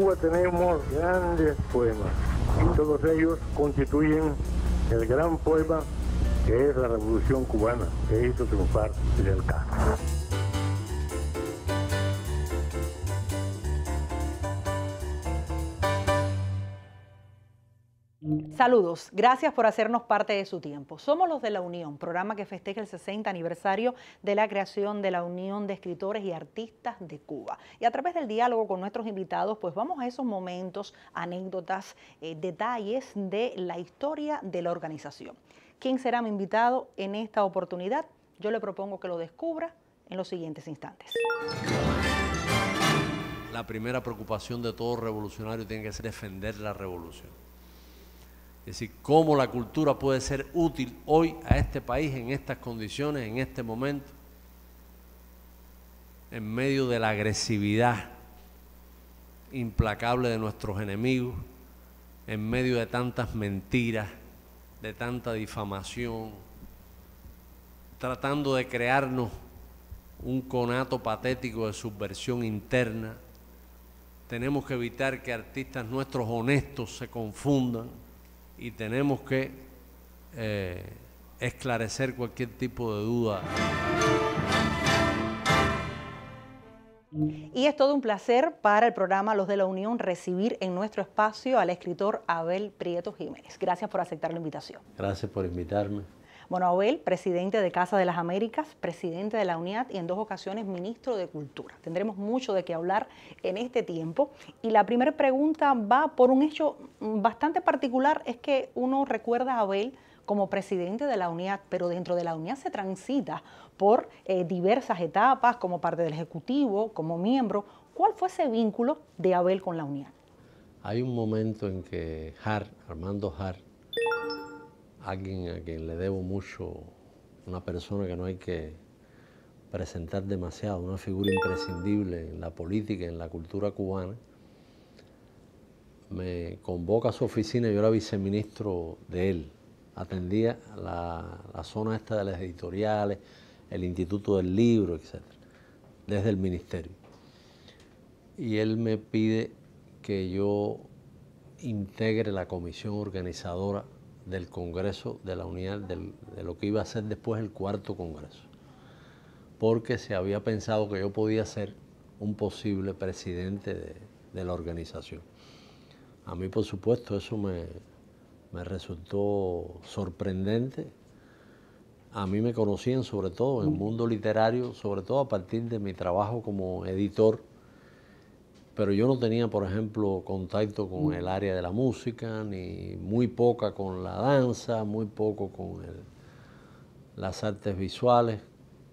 Cuba tenemos grandes poemas y todos ellos constituyen el gran poema que es la Revolución Cubana que hizo triunfar el Castro. Saludos, gracias por hacernos parte de su tiempo. Somos los de La Unión, programa que festeja el 60 aniversario de la creación de la Unión de Escritores y Artistas de Cuba. Y a través del diálogo con nuestros invitados, pues vamos a esos momentos, anécdotas, eh, detalles de la historia de la organización. ¿Quién será mi invitado en esta oportunidad? Yo le propongo que lo descubra en los siguientes instantes. La primera preocupación de todo revolucionario tiene que ser defender la revolución es decir, cómo la cultura puede ser útil hoy a este país en estas condiciones, en este momento, en medio de la agresividad implacable de nuestros enemigos, en medio de tantas mentiras, de tanta difamación, tratando de crearnos un conato patético de subversión interna. Tenemos que evitar que artistas nuestros honestos se confundan y tenemos que eh, esclarecer cualquier tipo de duda. Y es todo un placer para el programa Los de la Unión recibir en nuestro espacio al escritor Abel Prieto Jiménez. Gracias por aceptar la invitación. Gracias por invitarme. Bueno, Abel, presidente de Casa de las Américas, presidente de la UNIAD y en dos ocasiones ministro de Cultura. Tendremos mucho de qué hablar en este tiempo. Y la primera pregunta va por un hecho bastante particular, es que uno recuerda a Abel como presidente de la UNIAD, pero dentro de la UNIAD se transita por eh, diversas etapas como parte del Ejecutivo, como miembro. ¿Cuál fue ese vínculo de Abel con la UNIAD? Hay un momento en que Har, Armando Har, alguien a quien le debo mucho, una persona que no hay que presentar demasiado, una figura imprescindible en la política, en la cultura cubana, me convoca a su oficina, yo era viceministro de él, atendía la, la zona esta de las editoriales, el Instituto del Libro, etc., desde el ministerio. Y él me pide que yo integre la comisión organizadora del Congreso de la Unidad, de lo que iba a ser después el cuarto Congreso, porque se había pensado que yo podía ser un posible presidente de, la organización. A mí, por supuesto, eso me resultó sorprendente. A mí me conocían sobre todo en el mm. mundo literario, sobre todo a partir de mi trabajo como editor pero yo no tenía, por ejemplo, contacto con el área de la música, ni muy poca con la danza, muy poco con las artes visuales,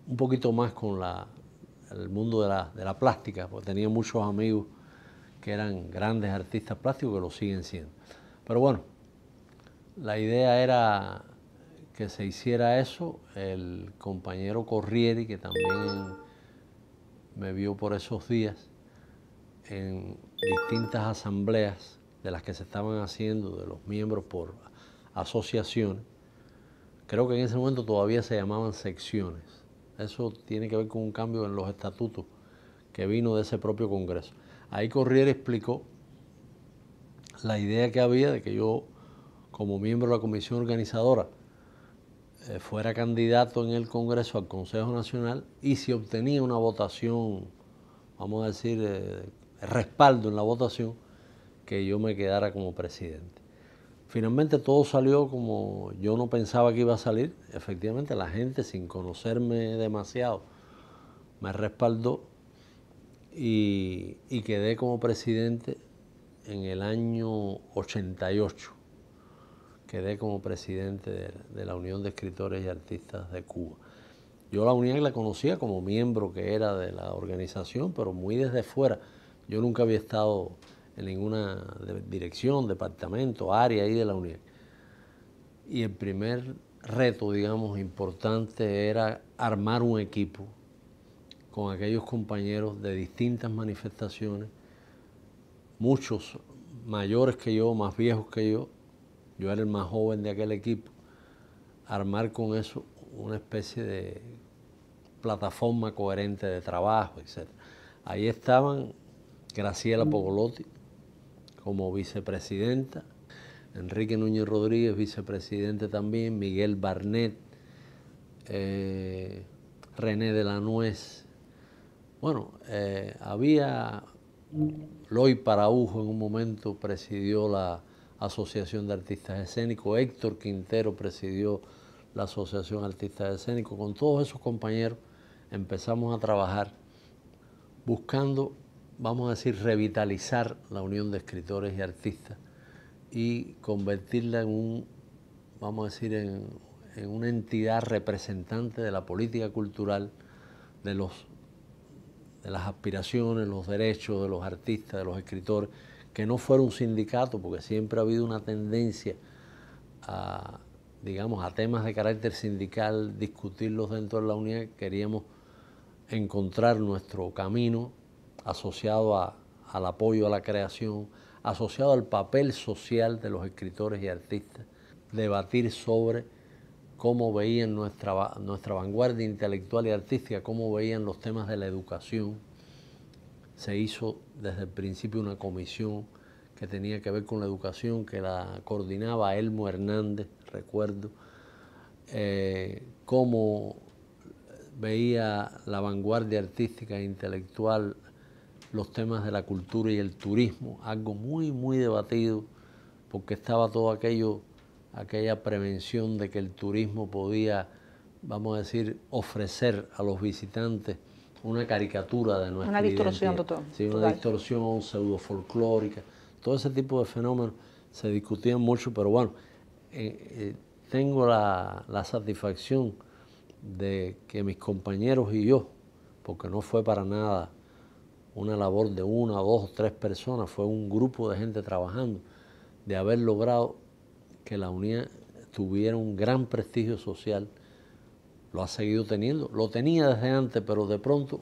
un poquito más con el mundo de la, de la plástica, porque tenía muchos amigos que eran grandes artistas plásticos que lo siguen siendo. Pero bueno, la idea era que se hiciera eso. El compañero Corrieri, que también me vio por esos días, en distintas asambleas de las que se estaban haciendo, de los miembros por asociaciones creo que en ese momento todavía se llamaban secciones. Eso tiene que ver con un cambio en los estatutos que vino de ese propio Congreso. Ahí Corriere explicó la idea que había de que yo, como miembro de la comisión organizadora, eh, fuera candidato en el Congreso al Consejo Nacional y si obtenía una votación, vamos a decir, eh, respaldo en la votación que yo me quedara como presidente. Finalmente todo salió como yo no pensaba que iba a salir. Efectivamente la gente, sin conocerme demasiado, me respaldó y, quedé como presidente en el año 88. Quedé como presidente de, la Unión de Escritores y Artistas de Cuba. Yo la Unión la conocía como miembro que era de la organización, pero muy desde fuera yo nunca había estado en ninguna dirección, departamento, área ahí de la unidad. Y el primer reto, digamos, importante era armar un equipo con aquellos compañeros de distintas manifestaciones, muchos mayores que yo, más viejos que yo, yo era el más joven de aquel equipo, armar con eso una especie de plataforma coherente de trabajo, etc. Ahí estaban Graciela mm. Pogolotti como vicepresidenta, Enrique Núñez Rodríguez, vicepresidente también, Miguel Barnet, eh, René de la Nuez. Bueno, eh, había Loy Paraujo en un momento presidió la Asociación de Artistas Escénicos, Héctor Quintero presidió la Asociación Artistas Escénicos. Con todos esos compañeros empezamos a trabajar buscando vamos a decir, revitalizar la unión de escritores y artistas y convertirla en un, vamos a decir, en, una entidad representante de la política cultural de los de las aspiraciones, los derechos de los artistas, de los escritores, que no fuera un sindicato, porque siempre ha habido una tendencia a, digamos, a temas de carácter sindical, discutirlos dentro de la unidad, queríamos encontrar nuestro camino asociado al apoyo a la creación, asociado al papel social de los escritores y artistas, debatir sobre cómo veían nuestra, nuestra vanguardia intelectual y artística, cómo veían los temas de la educación. Se hizo desde el principio una comisión que tenía que ver con la educación, que la coordinaba Elmo Hernández, recuerdo, eh, cómo veía la vanguardia artística e intelectual los temas de la cultura y el turismo, algo muy, muy debatido, porque estaba todo aquello, aquella prevención de que el turismo podía, vamos a decir, ofrecer a los visitantes una caricatura de nuestra Una distorsión total. Sí, una distorsión pseudo folclórica. Todo ese tipo de fenómenos se discutían mucho, pero bueno, eh, eh, tengo la satisfacción de que mis compañeros y yo, porque no fue para nada una labor de una, dos, tres personas, fue un grupo de gente trabajando, de haber logrado que la unidad tuviera un gran prestigio social, lo ha seguido teniendo, lo tenía desde antes, pero de pronto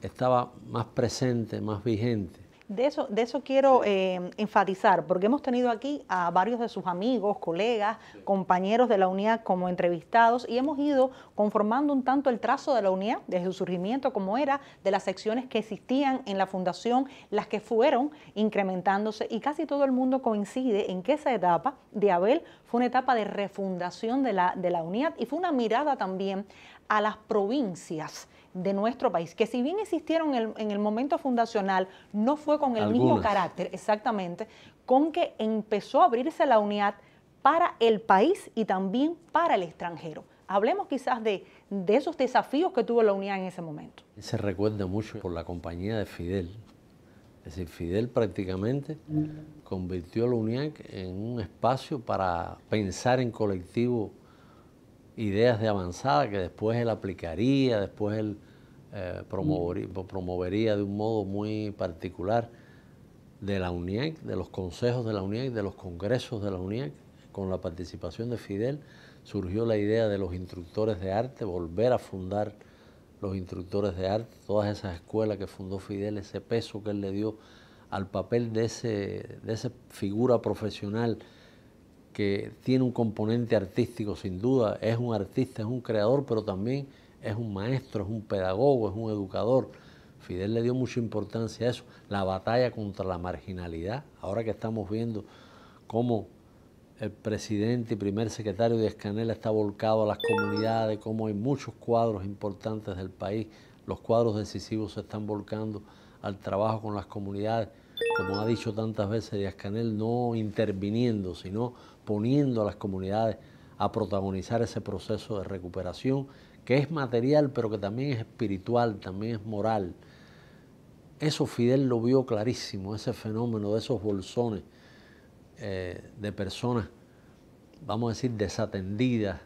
estaba más presente, más vigente. De eso, quiero eh, enfatizar, porque hemos tenido aquí a varios de sus amigos, colegas, compañeros de la unidad como entrevistados y hemos ido conformando un tanto el trazo de la unidad desde su surgimiento como era, de las secciones que existían en la fundación, las que fueron incrementándose y casi todo el mundo coincide en que esa etapa de Abel fue una etapa de refundación de la, de la unidad y fue una mirada también a las provincias de nuestro país, que si bien existieron en el, momento fundacional, no fue con el mismo carácter, exactamente, con que empezó a abrirse la unidad para el país y también para el extranjero. Hablemos quizás de, esos desafíos que tuvo la unidad en ese momento. Se recuerda mucho por la compañía de Fidel, es decir, Fidel prácticamente convirtió la UNIAC en un espacio para pensar en colectivo ideas de avanzada que después él aplicaría, después él eh, mm. promovería, de un modo muy particular de la UNIAC, de los consejos de la UNIAC, de los congresos de la UNIAC, con la participación de Fidel, surgió la idea de los instructores de arte, volver a fundar los instructores de arte, todas esas escuelas que fundó Fidel, ese peso que él le dio al papel de, ese, de esa figura profesional que tiene un componente artístico sin duda, es un artista, es un creador, pero también es un maestro, es un pedagogo, es un educador. Fidel le dio mucha importancia a eso, la batalla contra la marginalidad. Ahora que estamos viendo cómo el presidente y primer secretario de Escanela está volcado a las comunidades, cómo hay muchos cuadros importantes del país, los cuadros decisivos se están volcando al trabajo con las comunidades, como ha dicho tantas veces Díaz Canel, no interviniendo, sino poniendo a las comunidades a protagonizar ese proceso de recuperación que es material, pero que también es espiritual, también es moral. Eso Fidel lo vio clarísimo, ese fenómeno de esos bolsones eh, de personas, vamos a decir, desatendidas,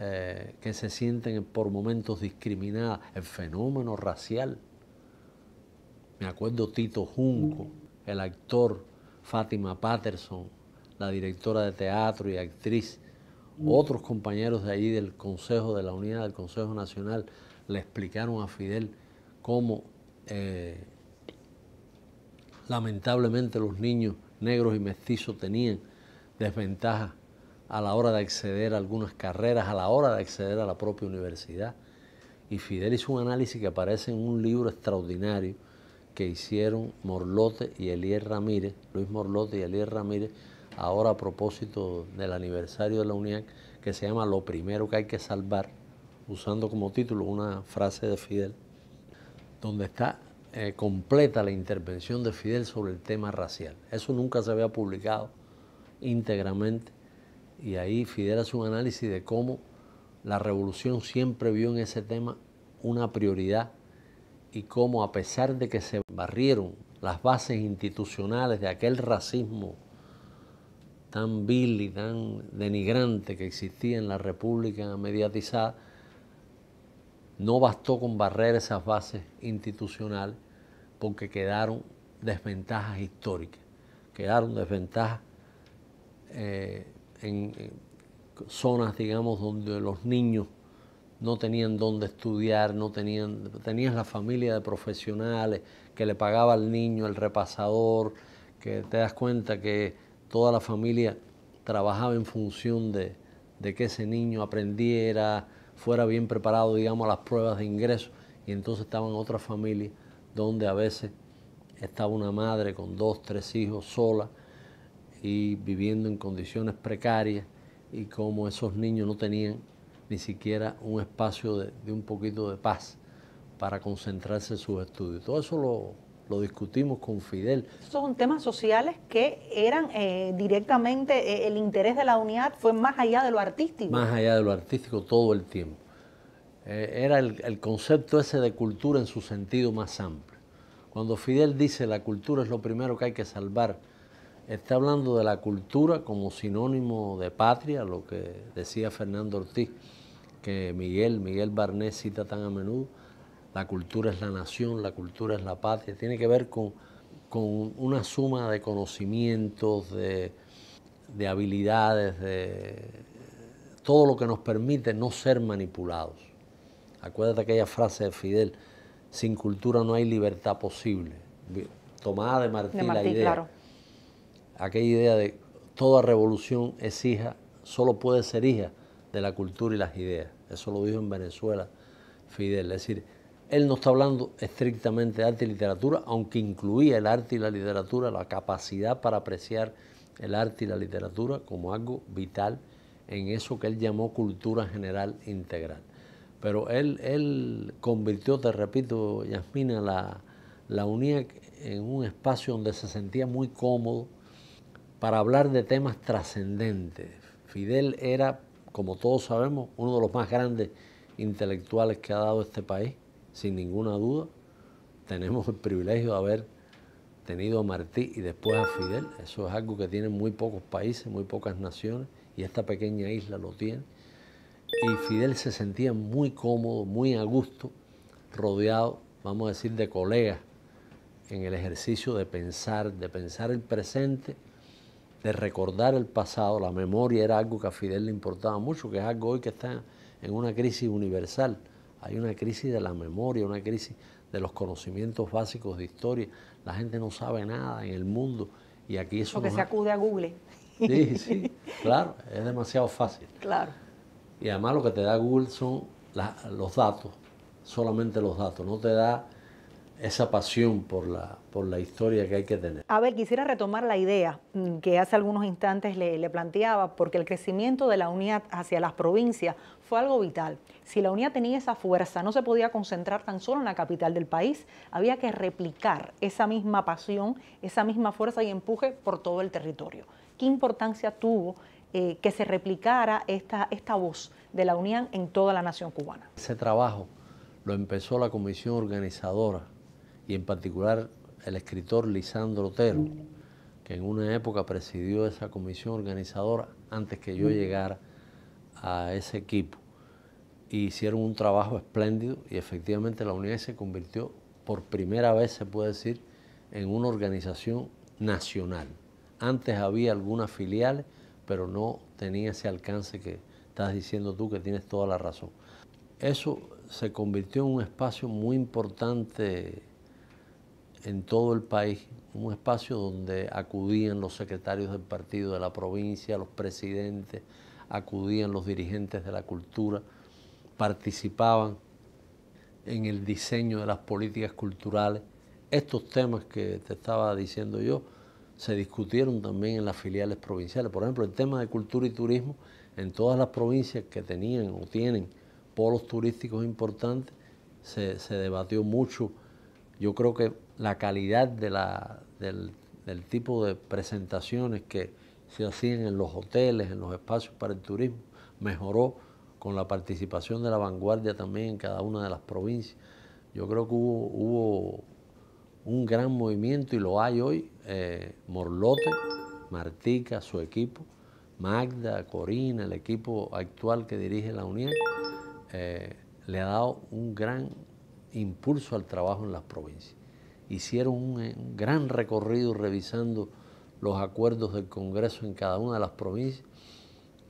eh, que se sienten por momentos discriminadas, el fenómeno racial. Me acuerdo Tito Junco, el actor, Fátima Patterson, la directora de teatro y actriz, otros compañeros de ahí del Consejo, de la Unidad del Consejo Nacional, le explicaron a Fidel cómo eh, lamentablemente los niños negros y mestizos tenían desventajas a la hora de acceder a algunas carreras, a la hora de acceder a la propia universidad. Y Fidel hizo un análisis que aparece en un libro extraordinario que hicieron Morlote y Elier Ramírez, Luis Morlote y Elier Ramírez, ahora a propósito del aniversario de la Unión, que se llama Lo primero que hay que salvar, usando como título una frase de Fidel, donde está eh, completa la intervención de Fidel sobre el tema racial. Eso nunca se había publicado íntegramente y ahí Fidel hace un análisis de cómo la revolución siempre vio en ese tema una prioridad y cómo a pesar de que se barrieron las bases institucionales de aquel racismo tan vil y tan denigrante que existía en la República mediatizada, no bastó con barrer esas bases institucionales porque quedaron desventajas históricas, quedaron desventajas eh, en, zonas, digamos, donde los niños no tenían dónde estudiar, no tenían, tenías la familia de profesionales que le pagaba al niño el repasador, que te das cuenta que toda la familia trabajaba en función de, que ese niño aprendiera, fuera bien preparado, digamos, a las pruebas de ingreso. Y entonces estaban otras familias donde a veces estaba una madre con dos, tres hijos sola y viviendo en condiciones precarias y como esos niños no tenían ni siquiera un espacio de, de un poquito de paz para concentrarse en sus estudios. Todo eso lo, lo discutimos con Fidel. Son temas sociales que eran eh, directamente, eh, el interés de la unidad fue más allá de lo artístico. Más allá de lo artístico todo el tiempo. Eh, era el, concepto ese de cultura en su sentido más amplio. Cuando Fidel dice la cultura es lo primero que hay que salvar, está hablando de la cultura como sinónimo de patria, lo que decía Fernando Ortiz, que Miguel, Miguel Barnés cita tan a menudo la cultura es la nación, la cultura es la patria, tiene que ver con, con una suma de conocimientos, de, habilidades, de todo lo que nos permite no ser manipulados. Acuérdate aquella frase de Fidel, sin cultura no hay libertad posible. Tomada de Martí, la idea. Claro. Aquella idea de toda revolución es hija, solo puede ser hija de la cultura y las ideas. Eso lo dijo en Venezuela Fidel. Es decir, él no está hablando estrictamente de arte y literatura, aunque incluía el arte y la literatura, la capacidad para apreciar el arte y la literatura como algo vital en eso que él llamó cultura general integral. Pero él, convirtió, te repito, Yasmina, la, la en un espacio donde se sentía muy cómodo para hablar de temas trascendentes. Fidel era, como todos sabemos, uno de los más grandes intelectuales que ha dado este país sin ninguna duda. Tenemos el privilegio de haber tenido a Martí y después a Fidel. Eso es algo que tienen muy pocos países, muy pocas naciones, y esta pequeña isla lo tiene. Y Fidel se sentía muy cómodo, muy a gusto, rodeado, vamos a decir, de colegas en el ejercicio de pensar, de pensar el presente, de recordar el pasado. La memoria era algo que a Fidel le importaba mucho, que es algo hoy que está en una crisis universal hay una crisis de la memoria, una crisis de los conocimientos básicos de historia. La gente no sabe nada en el mundo y aquí eso... Porque se acude a Google. Sí, sí, claro, es demasiado fácil. Claro. Y además lo que te da Google son los datos, solamente los datos, no te da esa pasión por la, por la historia que hay que tener. A ver, quisiera retomar la idea mm, que hace algunos instantes le, planteaba, porque el crecimiento de la unidad hacia las provincias fue algo vital. Si la unidad tenía esa fuerza, no se podía concentrar tan solo en la capital del país, había que replicar esa misma pasión, esa misma fuerza y empuje por todo el territorio. ¿Qué importancia tuvo eh, que se replicara esta, esta voz de la unión en toda la nación cubana? Ese trabajo lo empezó la comisión organizadora y en particular el escritor Lisandro Otero, que en una época presidió esa comisión organizadora antes que yo llegara a ese equipo. hicieron un trabajo espléndido y efectivamente la unidad se convirtió por primera vez, se puede decir, en una organización nacional. Antes había algunas filiales, pero no tenía ese alcance que estás diciendo tú, que tienes toda la razón. Eso se convirtió en un espacio muy importante en todo el país, un espacio donde acudían los secretarios del partido de la provincia, los presidentes, acudían los dirigentes de la cultura, participaban en el diseño de las políticas culturales. Estos temas que te estaba diciendo yo se discutieron también en las filiales provinciales. Por ejemplo, el tema de cultura y turismo en todas las provincias que tenían o tienen polos turísticos importantes se, se debatió mucho. Yo creo que la calidad del, tipo de presentaciones que se hacían en los hoteles, en los espacios para el turismo, mejoró con la participación de la vanguardia también en cada una de las provincias. Yo creo que hubo, un gran movimiento y lo hay hoy. Eh, Morlote, Martica, su equipo, Magda, Corina, el equipo actual que dirige la Unión, eh, le ha dado un gran impulso al trabajo en las provincias hicieron eh, un, gran recorrido revisando los acuerdos del Congreso en cada una de las provincias,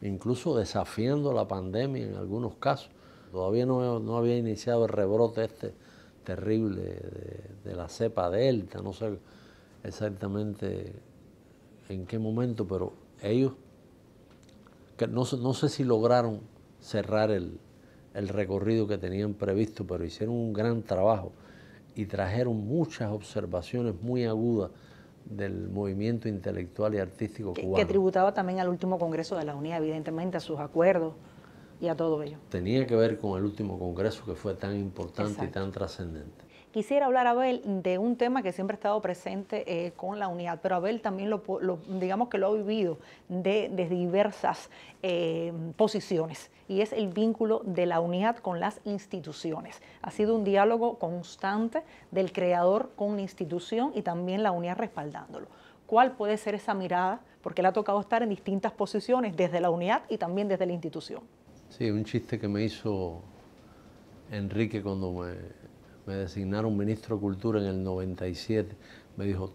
incluso desafiando la pandemia en algunos casos. Todavía no, había iniciado el rebrote este terrible de, la cepa delta, no sé exactamente en qué momento, pero ellos, que no, sé si lograron cerrar el recorrido que tenían previsto, pero hicieron un gran trabajo y trajeron muchas observaciones muy agudas del movimiento intelectual y artístico cubano. Que tributaba también al último Congreso de la Unidad, evidentemente, a sus acuerdos y a todo ello. Tenía que ver con el último Congreso que fue tan importante y tan trascendente. Quisiera hablar, Abel, de un tema que siempre ha estado presente eh, con la unidad, pero Abel también lo, digamos que lo ha vivido desde diversas eh, posiciones, y es el vínculo de la unidad con las instituciones. Ha sido un diálogo constante del creador con la institución y también la unidad respaldándolo cuál puede ser esa mirada, porque le ha tocado estar en distintas posiciones, desde la unidad y también desde la institución. Sí, un chiste que me hizo Enrique cuando me me designaron ministro de Cultura en el 97, me dijo,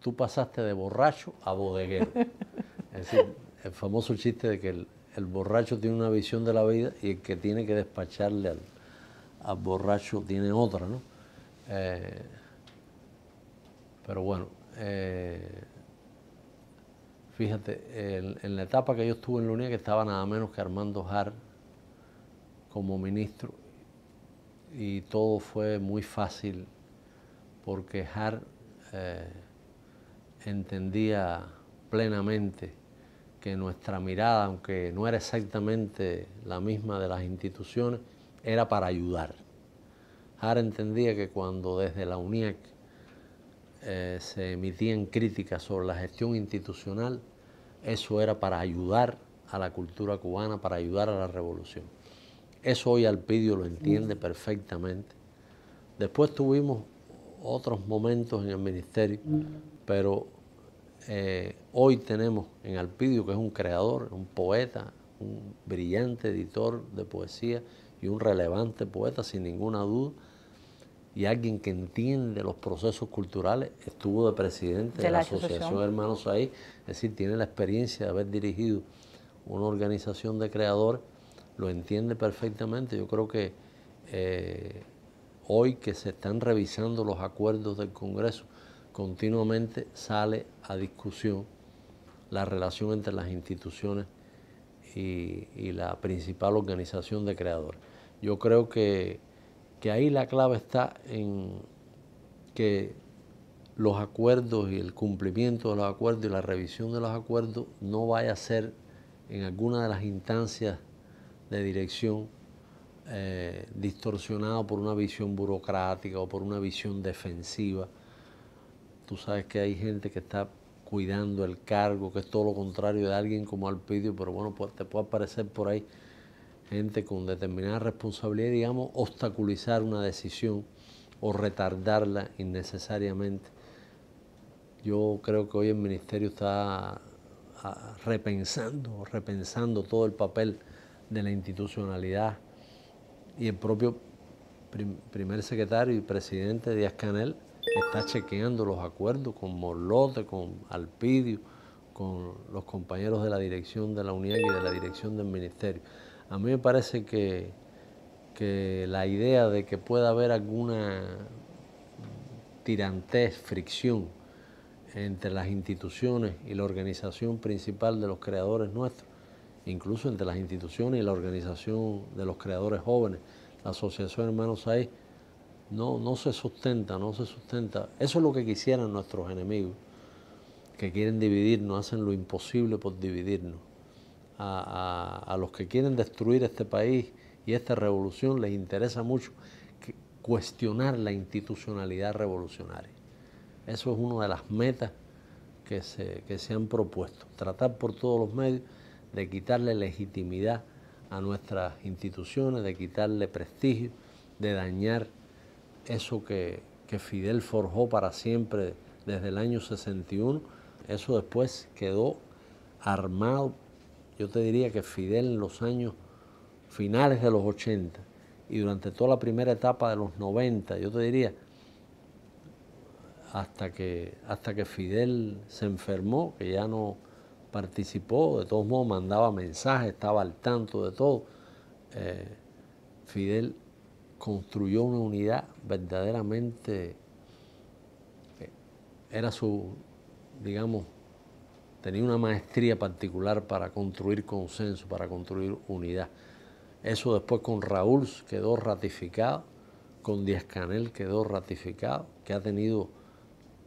tú pasaste de borracho a bodeguero. es decir, el famoso chiste de que el, borracho tiene una visión de la vida y el que tiene que despacharle al, borracho tiene otra, ¿no? Eh, pero bueno, eh, fíjate, en, la etapa que yo estuve en la que estaba nada menos que Armando Jar como ministro, y todo fue muy fácil porque Har eh, entendía plenamente que nuestra mirada, aunque no era exactamente la misma de las instituciones, era para ayudar. Har entendía que cuando desde la UNIEC eh, se emitían críticas sobre la gestión institucional, eso era para ayudar a la cultura cubana, para ayudar a la revolución. Eso hoy Alpidio lo entiende mm. perfectamente. Después tuvimos otros momentos en el ministerio, mm. pero eh, hoy tenemos en Alpidio, que es un creador, un poeta, un brillante editor de poesía y un relevante poeta, sin ninguna duda, y alguien que entiende los procesos culturales, estuvo de presidente de, la, Asociación Hermanos ahí, es decir, tiene la experiencia de haber dirigido una organización de creadores lo entiende perfectamente. Yo creo que eh, hoy que se están revisando los acuerdos del Congreso, continuamente sale a discusión la relación entre las instituciones y, la principal organización de creadores. Yo creo que, que ahí la clave está en que los acuerdos y el cumplimiento de los acuerdos y la revisión de los acuerdos no vaya a ser en alguna de las instancias de dirección eh, distorsionado por una visión burocrática o por una visión defensiva. Tú sabes que hay gente que está cuidando el cargo, que es todo lo contrario de alguien como Alpidio, pero bueno, pues, te puede aparecer por ahí gente con determinada responsabilidad, digamos, obstaculizar una decisión o retardarla innecesariamente. Yo creo que hoy el ministerio está ah, repensando, repensando todo el papel de la institucionalidad y el propio primer secretario y presidente Díaz Canel está chequeando los acuerdos con Morlote, con Alpidio, con los compañeros de la dirección de la Unión y de la dirección del ministerio. A mí me parece que, que la idea de que pueda haber alguna tirantez, fricción entre las instituciones y la organización principal de los creadores nuestros, incluso entre las instituciones y la organización de los creadores jóvenes, la Asociación Hermanos ahí... no, no se sustenta, no se sustenta. Eso es lo que quisieran nuestros enemigos, que quieren dividirnos, hacen lo imposible por dividirnos. A, los que quieren destruir este país y esta revolución les interesa mucho cuestionar la institucionalidad revolucionaria. Eso es una de las metas que se, que se han propuesto, tratar por todos los medios de quitarle legitimidad a nuestras instituciones, de quitarle prestigio, de dañar eso que, que Fidel forjó para siempre desde el año 61. Eso después quedó armado, yo te diría que Fidel en los años finales de los 80 y durante toda la primera etapa de los 90, yo te diría, hasta que, hasta que Fidel se enfermó, que ya no, participó, de todos modos mandaba mensajes, estaba al tanto de todo. Eh, Fidel construyó una unidad verdaderamente, eh, era su, digamos, tenía una maestría particular para construir consenso, para construir unidad. Eso después con Raúl quedó ratificado, con Díaz Canel quedó ratificado, que ha tenido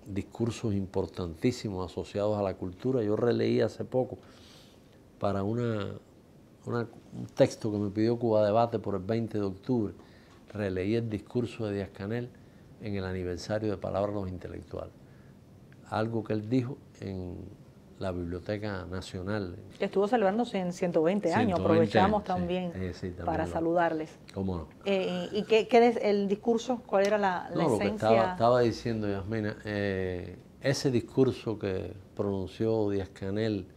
discursos importantísimos asociados a la cultura. Yo releí hace poco para una, un texto que me pidió Cuba Debate por el 20 de octubre, releí el discurso de Díaz Canel en el aniversario de Palabras los Intelectuales. Algo que él dijo en la Biblioteca Nacional. estuvo celebrándose en 120, años, aprovechamos también, para saludarles. ¿Cómo no? Eh, ¿Y qué, es el discurso? ¿Cuál era la, la Lo que estaba, diciendo Yasmina, eh, ese discurso que pronunció Díaz Canel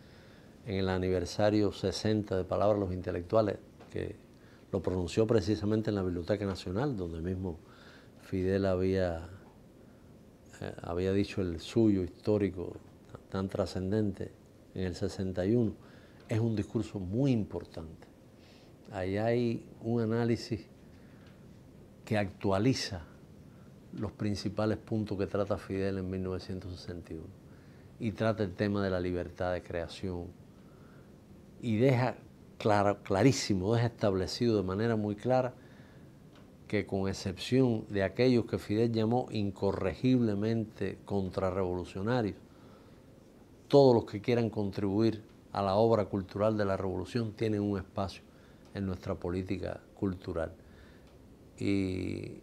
en el aniversario 60 de Palabras los Intelectuales, que lo pronunció precisamente en la Biblioteca Nacional, donde mismo Fidel había, eh, había dicho el suyo histórico tan trascendente en el 61, es un discurso muy importante. Ahí hay un análisis que actualiza los principales puntos que trata Fidel en 1961 y trata el tema de la libertad de creación y deja claro, clarísimo, deja establecido de manera muy clara que con excepción de aquellos que Fidel llamó incorregiblemente contrarrevolucionarios, todos los que quieran contribuir a la obra cultural de la revolución tienen un espacio en nuestra política cultural. Y,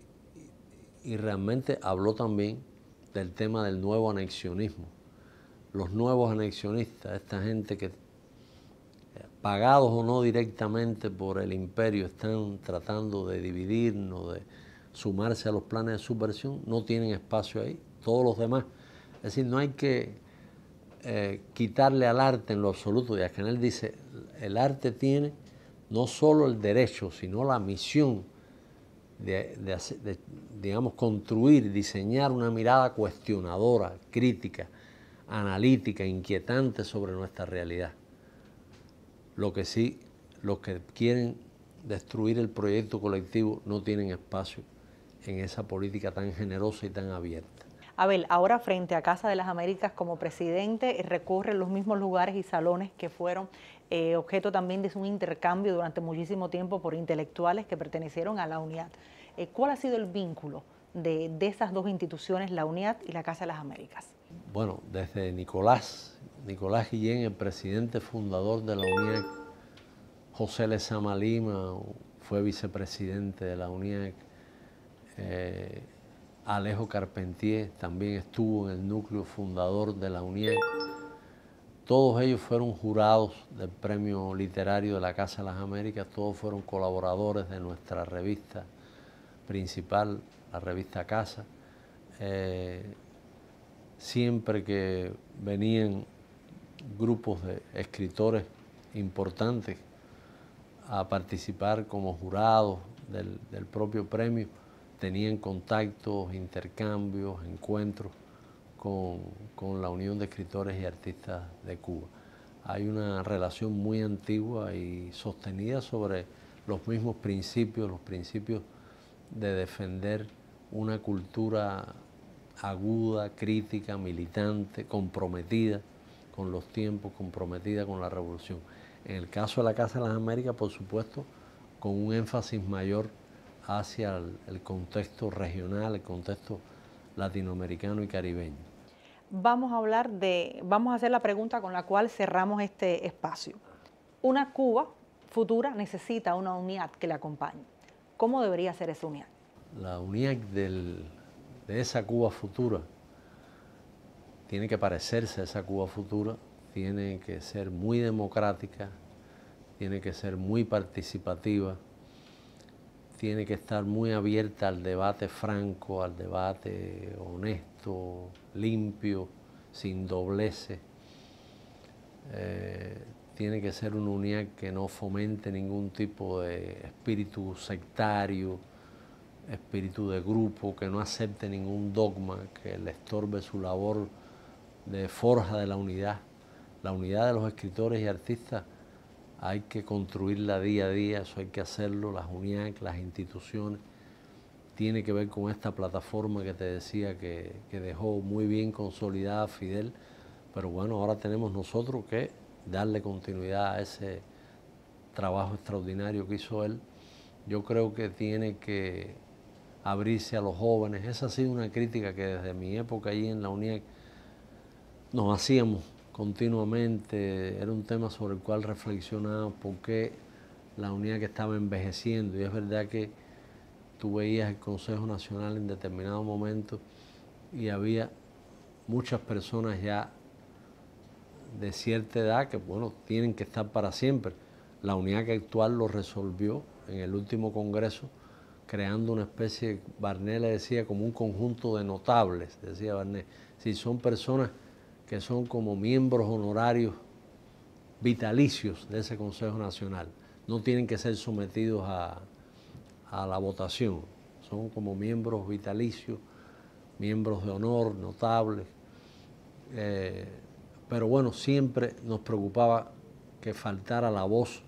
realmente habló también del tema del nuevo anexionismo. Los nuevos anexionistas, esta gente que pagados o no directamente por el imperio, están tratando de dividirnos, de sumarse a los planes de subversión, no tienen espacio ahí, todos los demás. Es decir, no hay que eh, quitarle al arte en lo absoluto. Y que él dice, el arte tiene no solo el derecho, sino la misión de, digamos, construir, diseñar una mirada cuestionadora, crítica, analítica, inquietante sobre nuestra realidad. Lo que sí, los que quieren destruir el proyecto colectivo no tienen espacio en esa política tan generosa y tan abierta. Abel, ahora frente a Casa de las Américas como presidente, recorre los mismos lugares y salones que fueron eh, objeto también de un intercambio durante muchísimo tiempo por intelectuales que pertenecieron a la Unidad. Eh, ¿Cuál ha sido el vínculo de, esas dos instituciones, la Unidad y la Casa de las Américas? Bueno, desde Nicolás, Nicolás Guillén, el presidente fundador de la UNIAC, José Lezama Lima fue vicepresidente de la UNIAC, eh, Alejo Carpentier también estuvo en el núcleo fundador de la Unión. Todos ellos fueron jurados del Premio Literario de la Casa de las Américas, todos fueron colaboradores de nuestra revista principal, la revista Casa. Eh, siempre que venían grupos de escritores importantes a participar como jurados del propio premio, tenían contactos, intercambios, encuentros con, la Unión de Escritores y Artistas de Cuba. Hay una relación muy antigua y sostenida sobre los mismos principios, los principios de defender una cultura aguda, crítica, militante, comprometida con los tiempos, comprometida con la revolución. En el caso de la Casa de las Américas, por supuesto, con un énfasis mayor hacia el, contexto regional, el contexto latinoamericano y caribeño vamos a hablar de, vamos a hacer la pregunta con la cual cerramos este espacio. Una Cuba futura necesita una unidad que la acompañe. ¿Cómo debería ser esa unidad? La unidad de esa Cuba futura tiene que parecerse a esa Cuba futura, tiene que ser muy democrática, tiene que ser muy participativa, tiene que estar muy abierta al debate franco, al debate honesto, limpio, sin dobleces. Eh, tiene que ser una unidad que no fomente ningún tipo de espíritu sectario, espíritu de grupo, que no acepte ningún dogma, que le estorbe su labor de forja de la unidad. La unidad de los escritores y artistas hay que construirla día a día, eso hay que hacerlo, las UNIAC, las instituciones. Tiene que ver con esta plataforma que te decía que, que dejó muy bien consolidada Fidel, pero bueno, ahora tenemos nosotros que darle continuidad a ese trabajo extraordinario que hizo él. Yo creo que tiene que abrirse a los jóvenes. Esa ha sido una crítica que desde mi época allí en la UNIAC nos hacíamos continuamente, era un tema sobre el cual reflexionaba por qué la unidad que estaba envejeciendo. Y es verdad que tú veías el Consejo Nacional en determinado momento y había muchas personas ya de cierta edad que, bueno, tienen que estar para siempre. La unidad que actual lo resolvió en el último Congreso, creando una especie, Barné le decía, como un conjunto de notables, decía Barnet. Si son personas que son como miembros honorarios vitalicios de ese Consejo Nacional. No tienen que ser sometidos a, la votación. Son como miembros vitalicios, miembros de honor, notables. Eh, pero bueno, siempre nos preocupaba que faltara la voz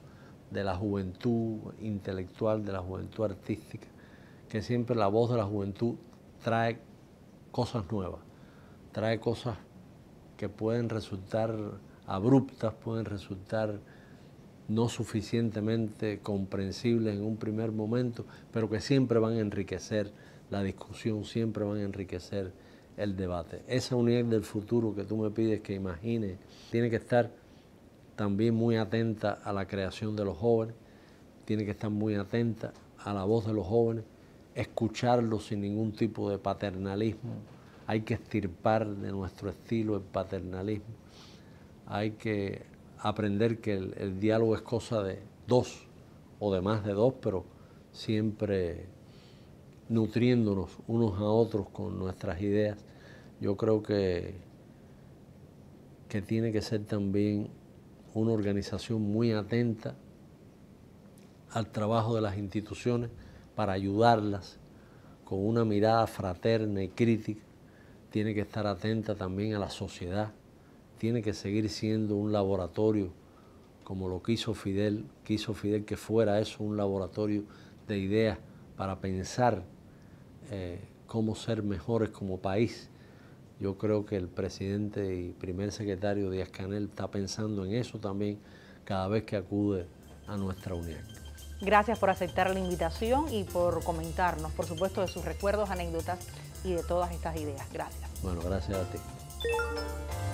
de la juventud intelectual, de la juventud artística, que siempre la voz de la juventud trae cosas nuevas, trae cosas que pueden resultar abruptas, pueden resultar no suficientemente comprensibles en un primer momento, pero que siempre van a enriquecer la discusión, siempre van a enriquecer el debate. Esa unidad del futuro que tú me pides que imagine tiene que estar también muy atenta a la creación de los jóvenes, tiene que estar muy atenta a la voz de los jóvenes, escucharlos sin ningún tipo de paternalismo hay que estirpar de nuestro estilo el paternalismo, hay que aprender que el, diálogo es cosa de dos o de más de dos, pero siempre nutriéndonos unos a otros con nuestras ideas. Yo creo que, que tiene que ser también una organización muy atenta al trabajo de las instituciones para ayudarlas con una mirada fraterna y crítica tiene que estar atenta también a la sociedad, tiene que seguir siendo un laboratorio como lo quiso Fidel, quiso Fidel que fuera eso un laboratorio de ideas para pensar eh, cómo ser mejores como país. Yo creo que el presidente y primer secretario Díaz Canel está pensando en eso también cada vez que acude a nuestra unión. Gracias por aceptar la invitación y por comentarnos, por supuesto, de sus recuerdos, anécdotas y de todas estas ideas. Gracias. Bueno, gracias a ti.